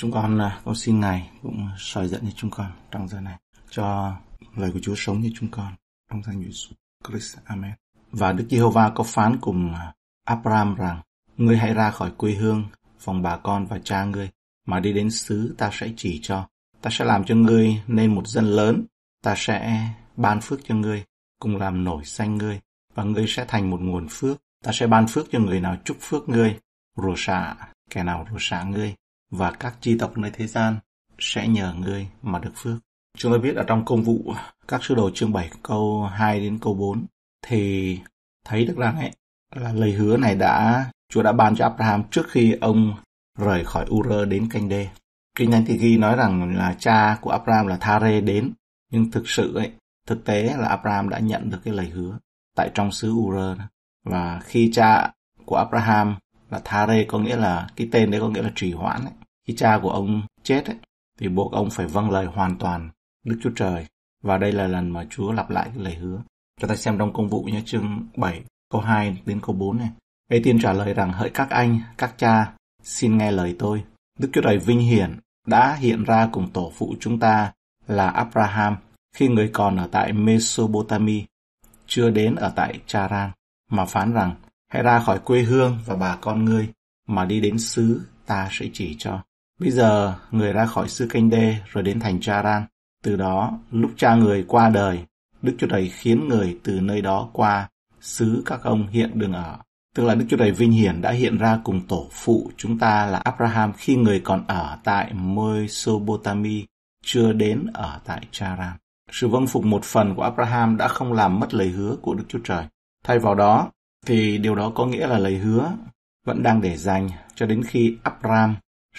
Chúng con là con xin Ngài cũng soi dẫn cho chúng con trong giờ này, cho lời của Chúa sống như chúng con trong danh Chúa Jesus Christ. Amen. Và Đức Giê-hô-va có phán cùng à, Abraham rằng: Ngươi hãy ra khỏi quê hương, phòng bà con và cha ngươi, mà đi đến xứ ta sẽ chỉ cho. Ta sẽ làm cho ngươi nên một dân lớn, ta sẽ ban phước cho ngươi, cùng làm nổi danh ngươi, và ngươi sẽ thành một nguồn phước. Ta sẽ ban phước cho người nào chúc phước ngươi, rủa xả kẻ nào rủa xả ngươi, và các chi tộc nơi thế gian sẽ nhờ ngươi mà được phước. Chúng ta biết ở trong công vụ các sứ đồ chương 7 câu 2 đến câu 4 thì thấy được rằng ấy là lời hứa này đã Chúa đã ban cho Abraham trước khi ông rời khỏi Ur đến canh đê. Kinh Thánh thì ghi nói rằng là cha của Abraham là Thare đến, nhưng thực sự ấy, thực tế là Abraham đã nhận được cái lời hứa tại trong xứ Ur. Và khi cha của Abraham là Thare có nghĩa là cái tên đấy có nghĩa là trì hoãn ấy, khi cha của ông chết ấy, thì buộc ông phải vâng lời hoàn toàn Đức Chúa Trời. Và đây là lần mà Chúa lặp lại cái lời hứa. cho ta xem trong công vụ nhé, chương 7, câu 2 đến câu 4 này. Ê tiên trả lời rằng hỡi các anh, các cha, xin nghe lời tôi. Đức Chúa Trời vinh hiển đã hiện ra cùng tổ phụ chúng ta là Abraham khi người còn ở tại Mesopotamia, chưa đến ở tại Charan, mà phán rằng hãy ra khỏi quê hương và bà con ngươi mà đi đến xứ ta sẽ chỉ cho. Bây giờ người ra khỏi xứ canh đê rồi đến thành Charan. Từ đó, lúc cha người qua đời, Đức Chúa Trời khiến người từ nơi đó qua xứ các ông hiện đường ở. Tức là Đức Chúa Trời vinh hiển đã hiện ra cùng tổ phụ chúng ta là Abraham khi người còn ở tại Mesopotamia, chưa đến ở tại Charan. Sự vâng phục một phần của Abraham đã không làm mất lời hứa của Đức Chúa Trời. Thay vào đó, thì điều đó có nghĩa là lời hứa vẫn đang để dành cho đến khi Abraham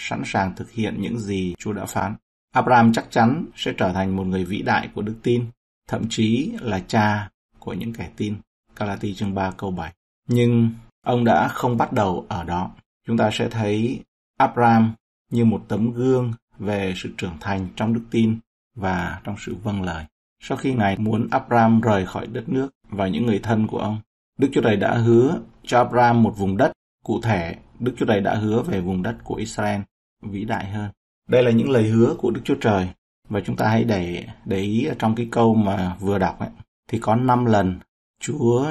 sẵn sàng thực hiện những gì Chúa đã phán. Abraham chắc chắn sẽ trở thành một người vĩ đại của đức tin, thậm chí là cha của những kẻ tin. Galati chương 3 câu 7. Nhưng ông đã không bắt đầu ở đó. Chúng ta sẽ thấy Abraham như một tấm gương về sự trưởng thành trong đức tin và trong sự vâng lời. Sau khi Ngài muốn Abraham rời khỏi đất nước và những người thân của ông, Đức Chúa Trời đã hứa cho Abraham một vùng đất. Cụ thể, Đức Chúa Trời đã hứa về vùng đất của Israel vĩ đại hơn. Đây là những lời hứa của Đức Chúa Trời và chúng ta hãy để để ý trong cái câu mà vừa đọc ấy thì có 5 lần Chúa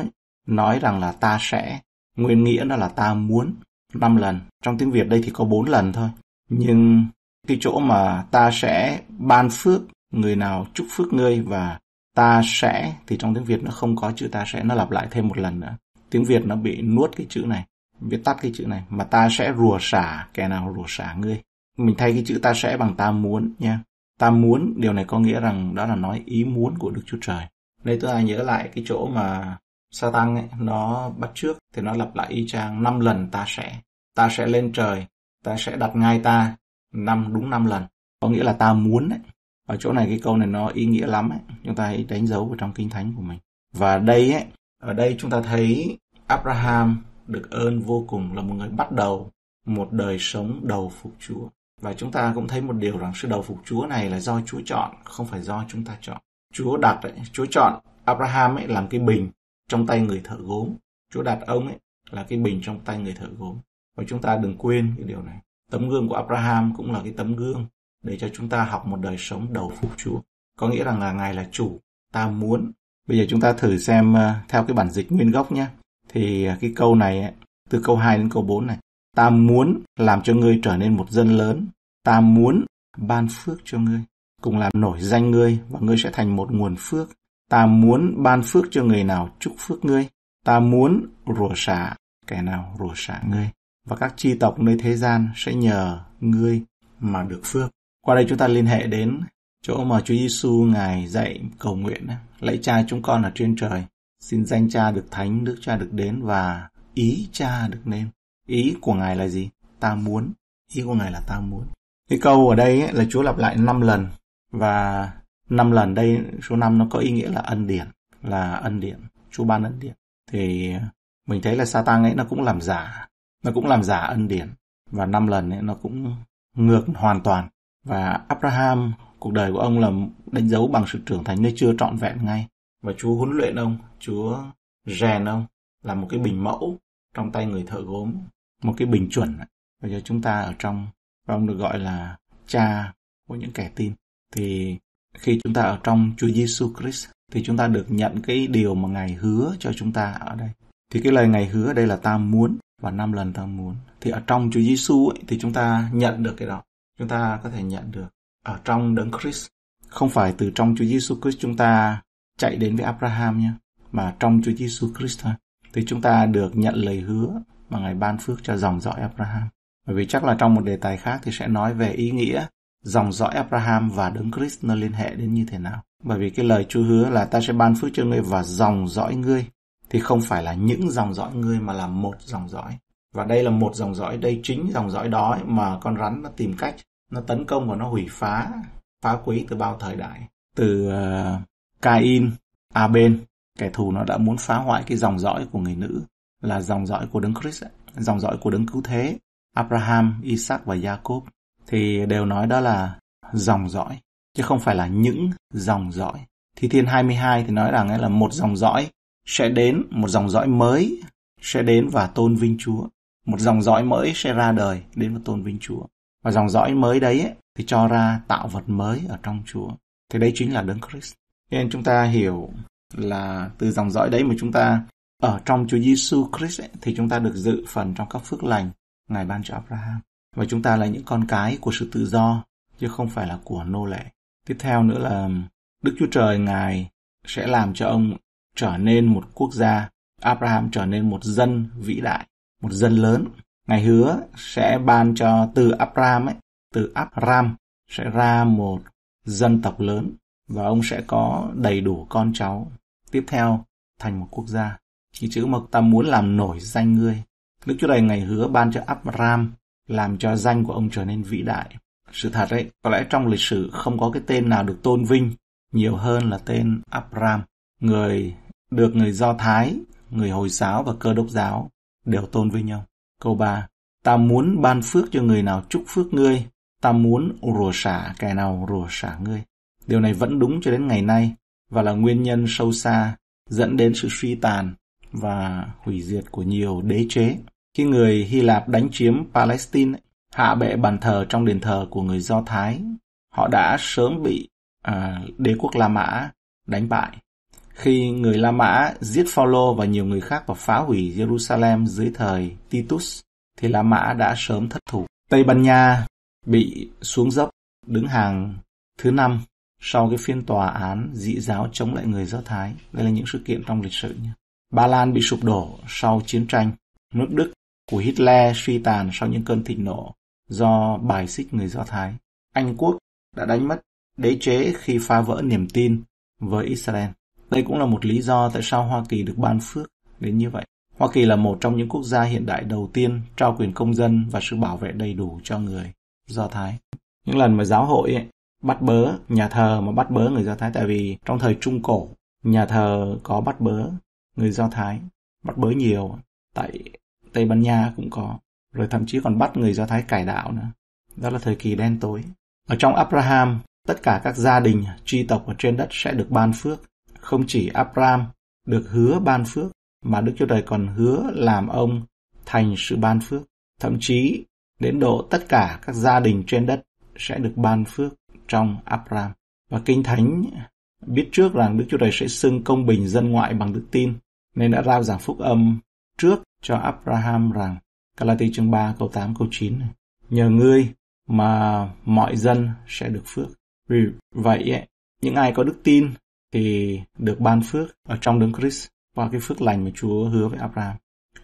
nói rằng là ta sẽ nguyên nghĩa đó là ta muốn 5 lần. Trong tiếng Việt đây thì có 4 lần thôi. Nhưng cái chỗ mà ta sẽ ban phước người nào chúc phước ngươi và ta sẽ thì trong tiếng Việt nó không có chữ ta sẽ nó lặp lại thêm một lần nữa. Tiếng Việt nó bị nuốt cái chữ này viết tắt cái chữ này mà ta sẽ rủa xả kẻ nào rủa xả ngươi mình thay cái chữ ta sẽ bằng ta muốn nha ta muốn điều này có nghĩa rằng đó là nói ý muốn của đức chúa trời đây tôi ai nhớ lại cái chỗ mà sa tăng ấy nó bắt trước thì nó lặp lại y chang năm lần ta sẽ ta sẽ lên trời ta sẽ đặt ngay ta năm đúng năm lần có nghĩa là ta muốn ấy ở chỗ này cái câu này nó ý nghĩa lắm ấy chúng ta hãy đánh dấu vào trong kinh thánh của mình và đây ấy ở đây chúng ta thấy Abraham được ơn vô cùng là một người bắt đầu một đời sống đầu phục Chúa. Và chúng ta cũng thấy một điều rằng sự đầu phục Chúa này là do Chúa chọn, không phải do chúng ta chọn. Chúa đặt, ấy, Chúa chọn Abraham ấy làm cái bình trong tay người thợ gốm. Chúa đặt ông ấy là cái bình trong tay người thợ gốm. Và chúng ta đừng quên cái điều này. Tấm gương của Abraham cũng là cái tấm gương để cho chúng ta học một đời sống đầu phục Chúa. Có nghĩa rằng là Ngài là chủ, ta muốn. Bây giờ chúng ta thử xem ờ, theo cái bản dịch nguyên gốc nhé. Thì à, cái câu này, từ câu 2 đến câu 4 này, ta muốn làm cho ngươi trở nên một dân lớn, ta muốn ban phước cho ngươi, cùng làm nổi danh ngươi và ngươi sẽ thành một nguồn phước. Ta muốn ban phước cho người nào chúc phước ngươi, ta muốn rủa xả kẻ nào rủa xả ngươi và các chi tộc nơi thế gian sẽ nhờ ngươi mà được phước. Qua đây chúng ta liên hệ đến chỗ mà Chúa Giêsu ngài dạy cầu nguyện, lạy Cha chúng con ở trên trời, Xin danh cha được thánh, đức cha được đến và ý cha được nêm. Ý của Ngài là gì? Ta muốn. Ý của Ngài là ta muốn. Cái câu ở đây ấy, là Chúa lặp lại 5 lần và 5 lần đây số 5 nó có ý nghĩa là ân điển, là ân điển, Chúa ban ân điển. Thì mình thấy là sa tăng ấy nó cũng làm giả, nó cũng làm giả ân điển và 5 lần ấy nó cũng ngược hoàn toàn. Và Abraham cuộc đời của ông là đánh dấu bằng sự trưởng thành nơi chưa trọn vẹn ngay và Chúa huấn luyện ông, Chúa rèn ông là một cái bình mẫu trong tay người thợ gốm, một cái bình chuẩn và cho chúng ta ở trong và ông được gọi là cha của những kẻ tin. Thì khi chúng ta ở trong Chúa Giêsu Christ thì chúng ta được nhận cái điều mà Ngài hứa cho chúng ta ở đây. Thì cái lời Ngài hứa ở đây là ta muốn và năm lần ta muốn. Thì ở trong Chúa Giêsu ấy thì chúng ta nhận được cái đó. Chúng ta có thể nhận được ở trong Đấng Christ. Không phải từ trong Chúa Giêsu Christ chúng ta chạy đến với Abraham nhé, mà trong Chúa Giêsu Christ thôi. Thì chúng ta được nhận lời hứa mà Ngài ban phước cho dòng dõi Abraham. Bởi vì chắc là trong một đề tài khác thì sẽ nói về ý nghĩa dòng dõi Abraham và Đấng Christ nó liên hệ đến như thế nào. Bởi vì cái lời Chúa hứa là ta sẽ ban phước cho ngươi và dòng dõi ngươi thì không phải là những dòng dõi ngươi mà là một dòng dõi. Và đây là một dòng dõi, đây chính dòng dõi đó ấy mà con rắn nó tìm cách, nó tấn công và nó hủy phá, phá quý từ bao thời đại. Từ uh, Cain, Abel, kẻ thù nó đã muốn phá hoại cái dòng dõi của người nữ là dòng dõi của Đấng Christ, dòng dõi của Đấng Cứu Thế, Abraham, Isaac và Jacob thì đều nói đó là dòng dõi chứ không phải là những dòng dõi. Thi Thiên 22 thì nói rằng là một dòng dõi sẽ đến, một dòng dõi mới sẽ đến và tôn vinh Chúa. Một dòng dõi mới sẽ ra đời đến và tôn vinh Chúa. Và dòng dõi mới đấy ấy, thì cho ra tạo vật mới ở trong Chúa. Thì đấy chính là Đấng Christ nên chúng ta hiểu là từ dòng dõi đấy mà chúng ta ở trong Chúa Giêsu Christ ấy, thì chúng ta được dự phần trong các phước lành Ngài ban cho Abraham và chúng ta là những con cái của sự tự do chứ không phải là của nô lệ. Tiếp theo nữa là Đức Chúa Trời Ngài sẽ làm cho ông trở nên một quốc gia, Abraham trở nên một dân vĩ đại, một dân lớn. Ngài hứa sẽ ban cho từ Abraham ấy, từ Abraham sẽ ra một dân tộc lớn và ông sẽ có đầy đủ con cháu tiếp theo thành một quốc gia. chỉ chữ mà ta muốn làm nổi danh ngươi. Đức Chúa Trời ngày hứa ban cho Abraham làm cho danh của ông trở nên vĩ đại. Sự thật đấy, có lẽ trong lịch sử không có cái tên nào được tôn vinh nhiều hơn là tên Abraham, người được người Do Thái, người Hồi giáo và Cơ đốc giáo đều tôn vinh nhau. Câu 3. Ta muốn ban phước cho người nào chúc phước ngươi, ta muốn rủa xả kẻ nào rủa xả ngươi. Điều này vẫn đúng cho đến ngày nay và là nguyên nhân sâu xa dẫn đến sự suy tàn và hủy diệt của nhiều đế chế. Khi người Hy Lạp đánh chiếm Palestine, hạ bệ bàn thờ trong đền thờ của người Do Thái, họ đã sớm bị à, đế quốc La Mã đánh bại. Khi người La Mã giết Phaolô và nhiều người khác và phá hủy Jerusalem dưới thời Titus, thì La Mã đã sớm thất thủ. Tây Ban Nha bị xuống dốc đứng hàng thứ năm sau cái phiên tòa án dị giáo chống lại người Do Thái. Đây là những sự kiện trong lịch sử. Nhé. Ba Lan bị sụp đổ sau chiến tranh. Nước Đức của Hitler suy tàn sau những cơn thịnh nộ do bài xích người Do Thái. Anh Quốc đã đánh mất đế chế khi phá vỡ niềm tin với Israel. Đây cũng là một lý do tại sao Hoa Kỳ được ban phước đến như vậy. Hoa Kỳ là một trong những quốc gia hiện đại đầu tiên trao quyền công dân và sự bảo vệ đầy đủ cho người Do Thái. Những lần mà giáo hội ấy, bắt bớ nhà thờ mà bắt bớ người do thái tại vì trong thời trung cổ nhà thờ có bắt bớ người do thái bắt bớ nhiều tại tây ban nha cũng có rồi thậm chí còn bắt người do thái cải đạo nữa đó là thời kỳ đen tối ở trong abraham tất cả các gia đình tri tộc ở trên đất sẽ được ban phước không chỉ abraham được hứa ban phước mà đức chúa trời còn hứa làm ông thành sự ban phước thậm chí đến độ tất cả các gia đình trên đất sẽ được ban phước trong Abraham. Và Kinh Thánh biết trước rằng Đức Chúa Trời sẽ xưng công bình dân ngoại bằng đức tin, nên đã rao giảng phúc âm trước cho Abraham rằng Galati chương 3 câu 8 câu 9 nhờ ngươi mà mọi dân sẽ được phước. Vì vậy những ai có đức tin thì được ban phước ở trong đấng Christ qua cái phước lành mà Chúa hứa với Abraham.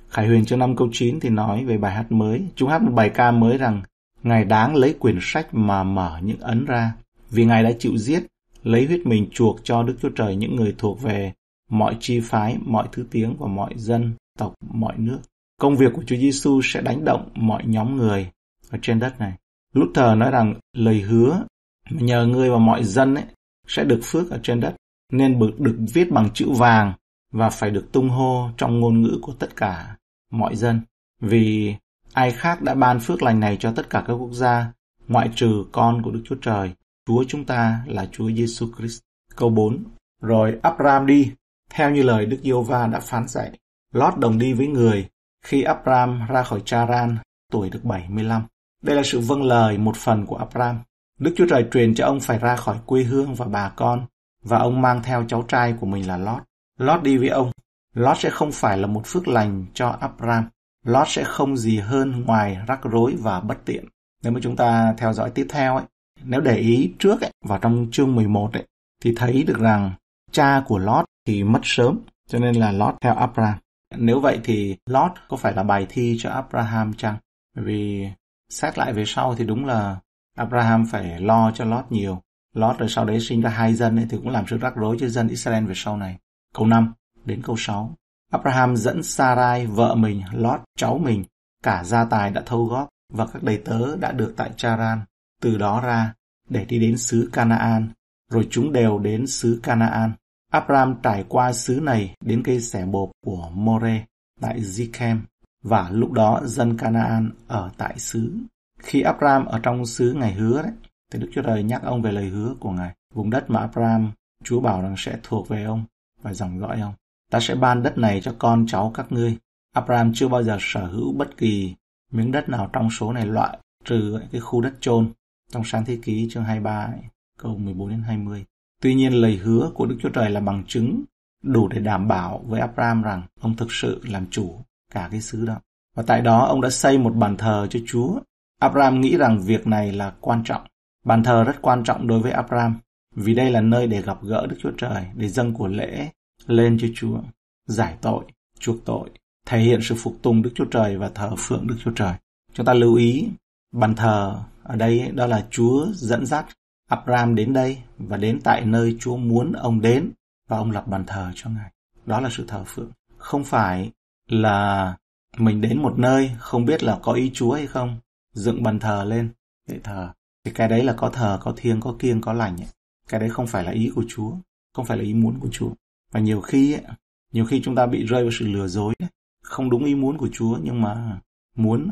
Khải Huyền chương 5 câu 9 thì nói về bài hát mới. Chúng hát một bài ca mới rằng Ngài đáng lấy quyển sách mà mở những ấn ra, vì Ngài đã chịu giết, lấy huyết mình chuộc cho Đức Chúa Trời những người thuộc về mọi chi phái, mọi thứ tiếng và mọi dân, tộc, mọi nước. Công việc của Chúa Giêsu sẽ đánh động mọi nhóm người ở trên đất này. Luther nói rằng lời hứa nhờ ngươi và mọi dân ấy, sẽ được phước ở trên đất nên được viết bằng chữ vàng và phải được tung hô trong ngôn ngữ của tất cả mọi dân vì ai khác đã ban phước lành này cho tất cả các quốc gia, ngoại trừ con của Đức Chúa Trời, Chúa chúng ta là Chúa Giêsu Christ. Câu 4. Rồi Abram đi, theo như lời Đức Giê-hô-va đã phán dạy. Lót đồng đi với người khi Abram ra khỏi Charan, tuổi được 75. Đây là sự vâng lời một phần của Abram. Đức Chúa Trời truyền cho ông phải ra khỏi quê hương và bà con, và ông mang theo cháu trai của mình là Lót. Lót đi với ông. Lót sẽ không phải là một phước lành cho Abram lót sẽ không gì hơn ngoài rắc rối và bất tiện. Nếu mà chúng ta theo dõi tiếp theo ấy, nếu để ý trước ấy, vào trong chương 11 ấy, thì thấy được rằng cha của Lót thì mất sớm, cho nên là Lót theo Abraham. Nếu vậy thì Lót có phải là bài thi cho Abraham chăng? Bởi vì xét lại về sau thì đúng là Abraham phải lo cho Lót nhiều. Lót rồi sau đấy sinh ra hai dân ấy, thì cũng làm sự rắc rối cho dân Israel về sau này. Câu 5 đến câu 6. Abraham dẫn Sarai, vợ mình, Lot, cháu mình, cả gia tài đã thâu góp và các đầy tớ đã được tại Charan, từ đó ra để đi đến xứ Canaan, rồi chúng đều đến xứ Canaan. Abraham trải qua xứ này đến cây xẻ bột của More tại Zikem và lúc đó dân Canaan ở tại xứ. Khi Abraham ở trong xứ ngày hứa đấy, thì Đức Chúa Trời nhắc ông về lời hứa của Ngài, vùng đất mà Abraham Chúa bảo rằng sẽ thuộc về ông và dòng dõi ông ta sẽ ban đất này cho con cháu các ngươi. Abraham chưa bao giờ sở hữu bất kỳ miếng đất nào trong số này loại trừ cái khu đất chôn trong sáng thế ký chương 23 ấy, câu 14 đến 20. Tuy nhiên lời hứa của Đức Chúa Trời là bằng chứng đủ để đảm bảo với Abraham rằng ông thực sự làm chủ cả cái xứ đó. Và tại đó ông đã xây một bàn thờ cho Chúa. Abraham nghĩ rằng việc này là quan trọng. Bàn thờ rất quan trọng đối với Abraham vì đây là nơi để gặp gỡ Đức Chúa Trời, để dâng của lễ lên cho Chúa, giải tội, chuộc tội, thể hiện sự phục tùng Đức Chúa Trời và thờ phượng Đức Chúa Trời. Chúng ta lưu ý bàn thờ ở đây đó là Chúa dẫn dắt Abraham đến đây và đến tại nơi Chúa muốn ông đến và ông lập bàn thờ cho Ngài. Đó là sự thờ phượng. Không phải là mình đến một nơi không biết là có ý Chúa hay không, dựng bàn thờ lên để thờ. Thì cái đấy là có thờ, có thiêng, có kiêng, có lành. Cái đấy không phải là ý của Chúa, không phải là ý muốn của Chúa và nhiều khi nhiều khi chúng ta bị rơi vào sự lừa dối không đúng ý muốn của Chúa nhưng mà muốn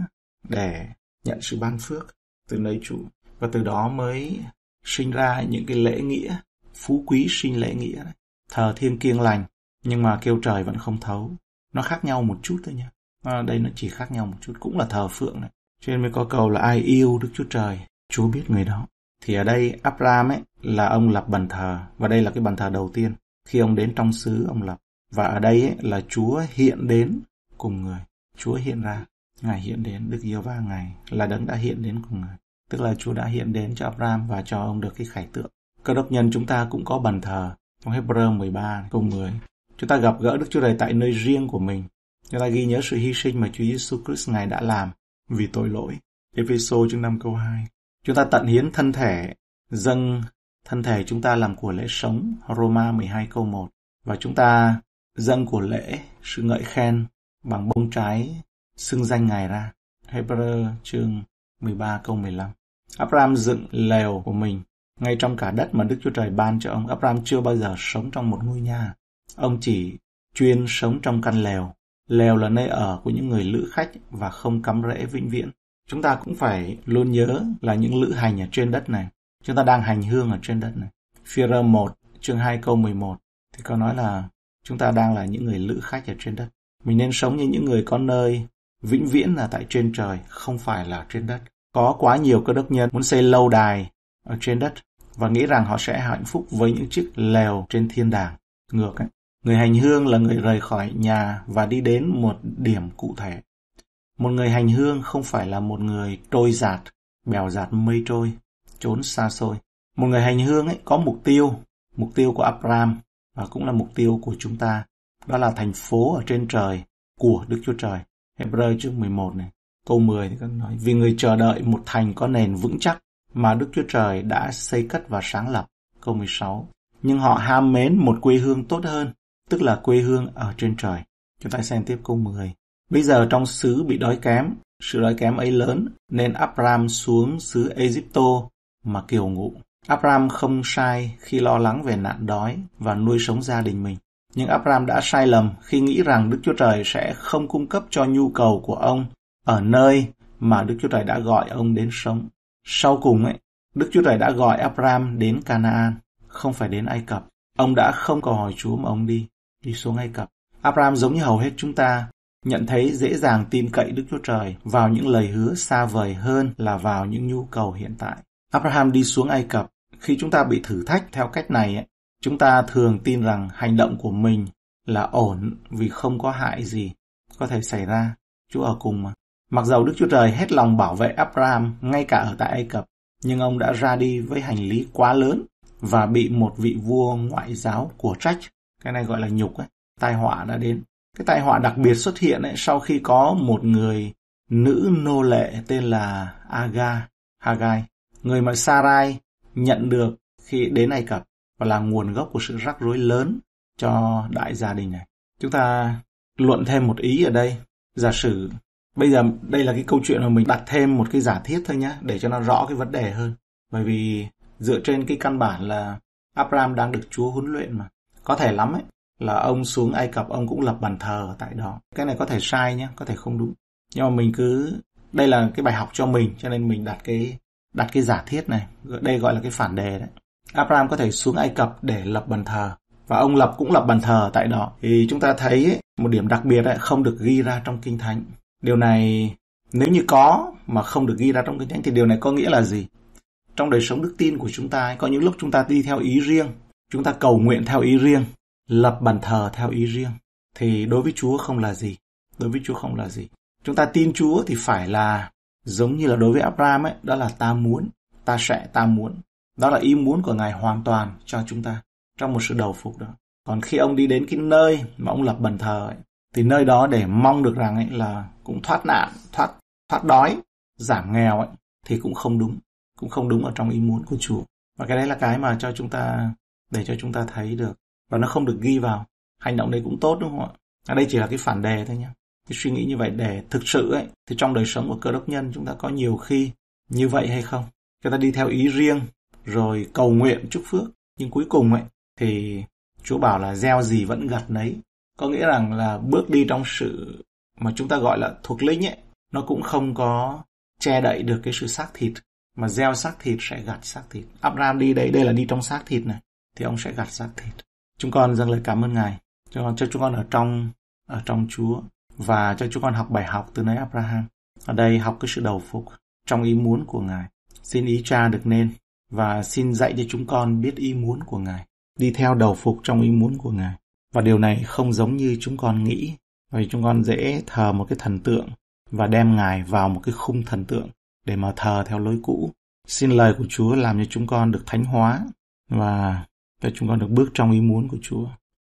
để nhận sự ban phước từ nơi Chúa và từ đó mới sinh ra những cái lễ nghĩa phú quý sinh lễ nghĩa thờ thiên kiêng lành nhưng mà kêu trời vẫn không thấu nó khác nhau một chút thôi nha à, đây nó chỉ khác nhau một chút cũng là thờ phượng này cho nên mới có câu là ai yêu đức chúa trời chúa biết người đó thì ở đây Abraham ấy là ông lập bàn thờ và đây là cái bàn thờ đầu tiên khi ông đến trong xứ ông lập. Và ở đây ấy, là Chúa hiện đến cùng người. Chúa hiện ra, Ngài hiện đến, Đức Yêu Va Ngài là đấng đã hiện đến cùng người. Tức là Chúa đã hiện đến cho Abraham và cho ông được cái khải tượng. Cơ đốc nhân chúng ta cũng có bàn thờ trong Hebrew 13 câu 10. Chúng ta gặp gỡ Đức Chúa Trời tại nơi riêng của mình. Chúng ta ghi nhớ sự hy sinh mà Chúa Giêsu Christ Ngài đã làm vì tội lỗi. Ephesos chương 5 câu 2. Chúng ta tận hiến thân thể, dâng Thân thể chúng ta làm của lễ sống, Roma 12 câu 1. Và chúng ta dâng của lễ, sự ngợi khen bằng bông trái xưng danh Ngài ra. Hebrew chương 13 câu 15. Abraham dựng lều của mình ngay trong cả đất mà Đức Chúa Trời ban cho ông. Abraham chưa bao giờ sống trong một ngôi nhà. Ông chỉ chuyên sống trong căn lều. Lều là nơi ở của những người lữ khách và không cắm rễ vĩnh viễn. Chúng ta cũng phải luôn nhớ là những lữ hành ở trên đất này Chúng ta đang hành hương ở trên đất này. Phi-rơ 1, chương 2 câu 11 thì có nói là chúng ta đang là những người lữ khách ở trên đất. Mình nên sống như những người có nơi vĩnh viễn là tại trên trời, không phải là trên đất. Có quá nhiều cơ đốc nhân muốn xây lâu đài ở trên đất và nghĩ rằng họ sẽ hạnh phúc với những chiếc lều trên thiên đàng. Ngược ấy. Người hành hương là người rời khỏi nhà và đi đến một điểm cụ thể. Một người hành hương không phải là một người trôi giạt, bèo giạt mây trôi, chốn xa xôi. Một người hành hương ấy có mục tiêu, mục tiêu của Abraham và cũng là mục tiêu của chúng ta. Đó là thành phố ở trên trời của Đức Chúa Trời. Hebrew chương 11 này, câu 10 thì các nói vì người chờ đợi một thành có nền vững chắc mà Đức Chúa Trời đã xây cất và sáng lập. Câu 16. Nhưng họ ham mến một quê hương tốt hơn, tức là quê hương ở trên trời. Chúng ta xem tiếp câu 10. Bây giờ trong xứ bị đói kém, sự đói kém ấy lớn, nên Abram xuống xứ Egypto mà Kiều ngụ. Abram không sai khi lo lắng về nạn đói và nuôi sống gia đình mình. Nhưng Abram đã sai lầm khi nghĩ rằng Đức Chúa Trời sẽ không cung cấp cho nhu cầu của ông ở nơi mà Đức Chúa Trời đã gọi ông đến sống. Sau cùng ấy, Đức Chúa Trời đã gọi Abram đến Canaan, không phải đến Ai Cập. Ông đã không cầu hỏi Chúa mà ông đi, đi xuống Ai Cập. Abram giống như hầu hết chúng ta, nhận thấy dễ dàng tin cậy Đức Chúa Trời vào những lời hứa xa vời hơn là vào những nhu cầu hiện tại. Abraham đi xuống Ai Cập, khi chúng ta bị thử thách theo cách này, chúng ta thường tin rằng hành động của mình là ổn vì không có hại gì có thể xảy ra. Chúa ở cùng mà. Mặc dầu Đức Chúa Trời hết lòng bảo vệ Abraham ngay cả ở tại Ai Cập, nhưng ông đã ra đi với hành lý quá lớn và bị một vị vua ngoại giáo của trách. Cái này gọi là nhục ấy. Tai họa đã đến. Cái tai họa đặc biệt xuất hiện ấy, sau khi có một người nữ nô lệ tên là Aga, Hagai người mà Sarai nhận được khi đến Ai Cập và là nguồn gốc của sự rắc rối lớn cho đại gia đình này. Chúng ta luận thêm một ý ở đây. Giả sử bây giờ đây là cái câu chuyện mà mình đặt thêm một cái giả thiết thôi nhé để cho nó rõ cái vấn đề hơn. Bởi vì dựa trên cái căn bản là Abraham đang được Chúa huấn luyện mà. Có thể lắm ấy là ông xuống Ai Cập ông cũng lập bàn thờ tại đó. Cái này có thể sai nhé, có thể không đúng. Nhưng mà mình cứ đây là cái bài học cho mình cho nên mình đặt cái đặt cái giả thiết này, đây gọi là cái phản đề đấy. Abraham có thể xuống Ai Cập để lập bàn thờ và ông lập cũng lập bàn thờ tại đó. Thì chúng ta thấy ấy, một điểm đặc biệt ấy, không được ghi ra trong kinh thánh. Điều này nếu như có mà không được ghi ra trong kinh thánh thì điều này có nghĩa là gì? Trong đời sống đức tin của chúng ta ấy, có những lúc chúng ta đi theo ý riêng, chúng ta cầu nguyện theo ý riêng, lập bàn thờ theo ý riêng thì đối với Chúa không là gì. Đối với Chúa không là gì. Chúng ta tin Chúa thì phải là Giống như là đối với Abraham ấy, đó là ta muốn, ta sẽ, ta muốn. Đó là ý muốn của Ngài hoàn toàn cho chúng ta trong một sự đầu phục đó. Còn khi ông đi đến cái nơi mà ông lập bần thờ ấy, thì nơi đó để mong được rằng ấy là cũng thoát nạn, thoát thoát đói, giảm nghèo ấy thì cũng không đúng, cũng không đúng ở trong ý muốn của Chúa. Và cái đấy là cái mà cho chúng ta để cho chúng ta thấy được và nó không được ghi vào. Hành động đấy cũng tốt đúng không ạ? Ở đây chỉ là cái phản đề thôi nhé cái suy nghĩ như vậy để thực sự ấy thì trong đời sống của cơ đốc nhân chúng ta có nhiều khi như vậy hay không chúng ta đi theo ý riêng rồi cầu nguyện chúc phước nhưng cuối cùng ấy thì Chúa bảo là gieo gì vẫn gặt nấy có nghĩa rằng là bước đi trong sự mà chúng ta gọi là thuộc linh ấy nó cũng không có che đậy được cái sự xác thịt mà gieo xác thịt sẽ gặt xác thịt Abraham đi đây đây là đi trong xác thịt này thì ông sẽ gặt xác thịt chúng con dâng lời cảm ơn ngài cho, cho chúng con ở trong ở trong Chúa và cho chúng con học bài học từ nơi Abraham. Ở đây học cái sự đầu phục trong ý muốn của Ngài. Xin ý cha được nên và xin dạy cho chúng con biết ý muốn của Ngài, đi theo đầu phục trong ý muốn của Ngài. Và điều này không giống như chúng con nghĩ, vì chúng con dễ thờ một cái thần tượng và đem Ngài vào một cái khung thần tượng để mà thờ theo lối cũ. Xin lời của Chúa làm cho chúng con được thánh hóa và cho chúng con được bước trong ý muốn của Chúa.